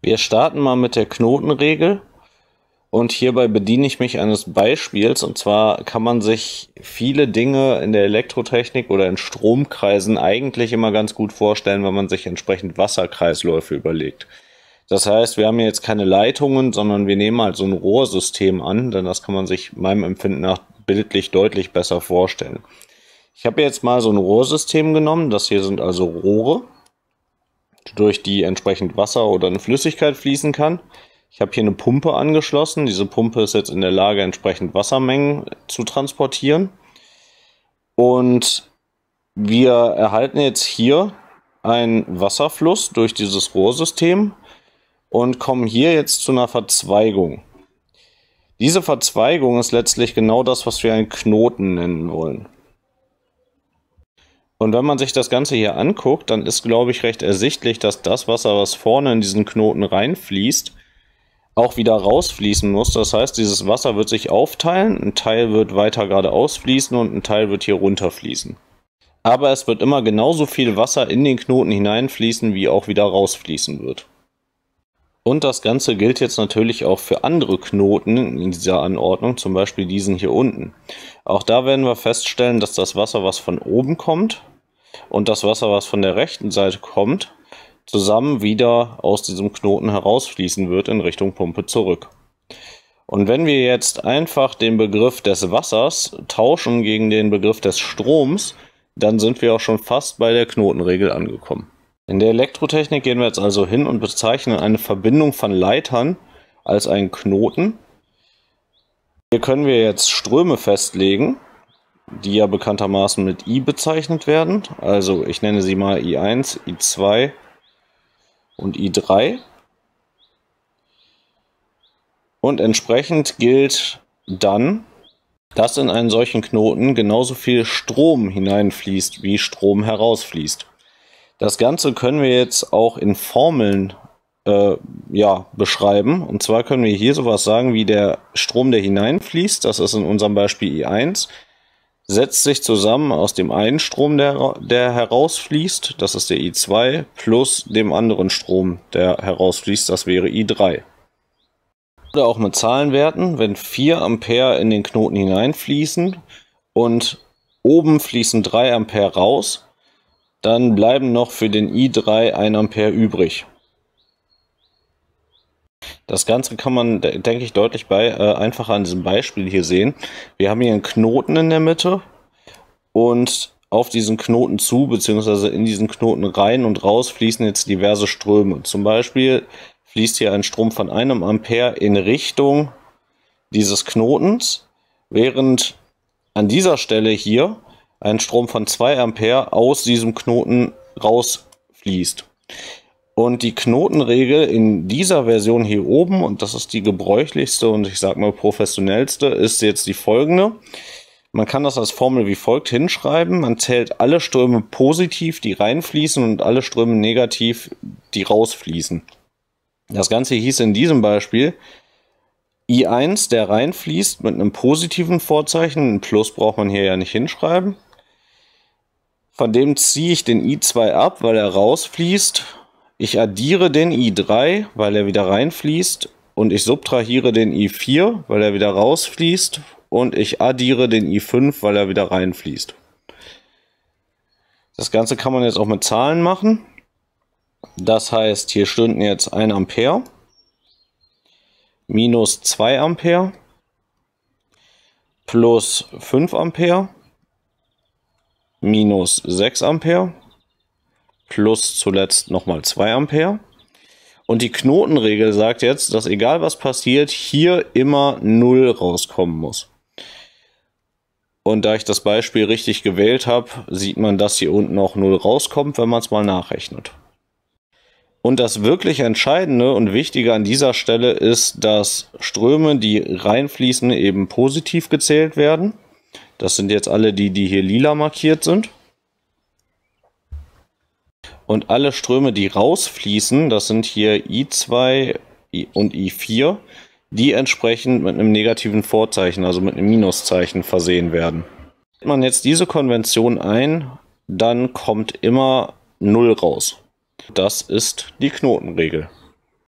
Wir starten mal mit der Knotenregel. Und hierbei bediene ich mich eines Beispiels. Und zwar kann man sich viele Dinge in der Elektrotechnik oder in Stromkreisen eigentlich immer ganz gut vorstellen, wenn man sich entsprechend Wasserkreisläufe überlegt. Das heißt, wir haben jetzt keine Leitungen, sondern wir nehmen halt so ein Rohrsystem an, denn das kann man sich meinem Empfinden nach bildlich deutlich besser vorstellen. Ich habe jetzt mal so ein Rohrsystem genommen. Das hier sind also Rohre durch die entsprechend Wasser oder eine Flüssigkeit fließen kann. Ich habe hier eine Pumpe angeschlossen. Diese Pumpe ist jetzt in der Lage, entsprechend Wassermengen zu transportieren. Und wir erhalten jetzt hier einen Wasserfluss durch dieses Rohrsystem und kommen hier jetzt zu einer Verzweigung. Diese Verzweigung ist letztlich genau das, was wir einen Knoten nennen wollen. Und wenn man sich das Ganze hier anguckt, dann ist, glaube ich, recht ersichtlich, dass das Wasser, was vorne in diesen Knoten reinfließt, auch wieder rausfließen muss. Das heißt, dieses Wasser wird sich aufteilen, ein Teil wird weiter geradeaus fließen und ein Teil wird hier runterfließen. Aber es wird immer genauso viel Wasser in den Knoten hineinfließen, wie auch wieder rausfließen wird. Und das Ganze gilt jetzt natürlich auch für andere Knoten in dieser Anordnung, zum Beispiel diesen hier unten. Auch da werden wir feststellen, dass das Wasser, was von oben kommt und das Wasser, was von der rechten Seite kommt, zusammen wieder aus diesem Knoten herausfließen wird in Richtung Pumpe zurück. Und wenn wir jetzt einfach den Begriff des Wassers tauschen gegen den Begriff des Stroms, dann sind wir auch schon fast bei der Knotenregel angekommen. In der Elektrotechnik gehen wir jetzt also hin und bezeichnen eine Verbindung von Leitern als einen Knoten. Hier können wir jetzt Ströme festlegen, die ja bekanntermaßen mit I bezeichnet werden. Also ich nenne sie mal I1, I2 und I3. Und entsprechend gilt dann, dass in einen solchen Knoten genauso viel Strom hineinfließt, wie Strom herausfließt. Das Ganze können wir jetzt auch in Formeln äh, ja, beschreiben. Und zwar können wir hier sowas sagen wie der Strom, der hineinfließt, das ist in unserem Beispiel I1, setzt sich zusammen aus dem einen Strom, der, der herausfließt, das ist der I2, plus dem anderen Strom, der herausfließt, das wäre I3. Oder auch mit Zahlenwerten, wenn 4 Ampere in den Knoten hineinfließen und oben fließen 3 Ampere raus, dann bleiben noch für den i3 1 Ampere übrig. Das Ganze kann man, denke ich, deutlich bei, äh, einfacher an diesem Beispiel hier sehen. Wir haben hier einen Knoten in der Mitte und auf diesen Knoten zu, beziehungsweise in diesen Knoten rein und raus fließen jetzt diverse Ströme. Zum Beispiel fließt hier ein Strom von einem Ampere in Richtung dieses Knotens, während an dieser Stelle hier ein Strom von 2 Ampere aus diesem Knoten rausfließt. Und die Knotenregel in dieser Version hier oben, und das ist die gebräuchlichste und ich sag mal professionellste, ist jetzt die folgende. Man kann das als Formel wie folgt hinschreiben. Man zählt alle Ströme positiv, die reinfließen, und alle Ströme negativ, die rausfließen. Das Ganze hieß in diesem Beispiel I1, der reinfließt mit einem positiven Vorzeichen. Ein Plus braucht man hier ja nicht hinschreiben. Von dem ziehe ich den i2 ab, weil er rausfließt. Ich addiere den i3, weil er wieder reinfließt. Und ich subtrahiere den i4, weil er wieder rausfließt. Und ich addiere den i5, weil er wieder reinfließt. Das Ganze kann man jetzt auch mit Zahlen machen. Das heißt, hier stünden jetzt 1 Ampere minus 2 Ampere plus 5 Ampere minus 6 Ampere plus zuletzt nochmal 2 Ampere. Und die Knotenregel sagt jetzt, dass egal was passiert, hier immer 0 rauskommen muss. Und da ich das Beispiel richtig gewählt habe, sieht man, dass hier unten auch 0 rauskommt, wenn man es mal nachrechnet. Und das wirklich Entscheidende und Wichtige an dieser Stelle ist, dass Ströme, die reinfließen, eben positiv gezählt werden das sind jetzt alle die, die hier lila markiert sind. Und alle Ströme, die rausfließen, das sind hier I2 und I4, die entsprechend mit einem negativen Vorzeichen, also mit einem Minuszeichen versehen werden. Wenn man jetzt diese Konvention ein, dann kommt immer 0 raus. Das ist die Knotenregel.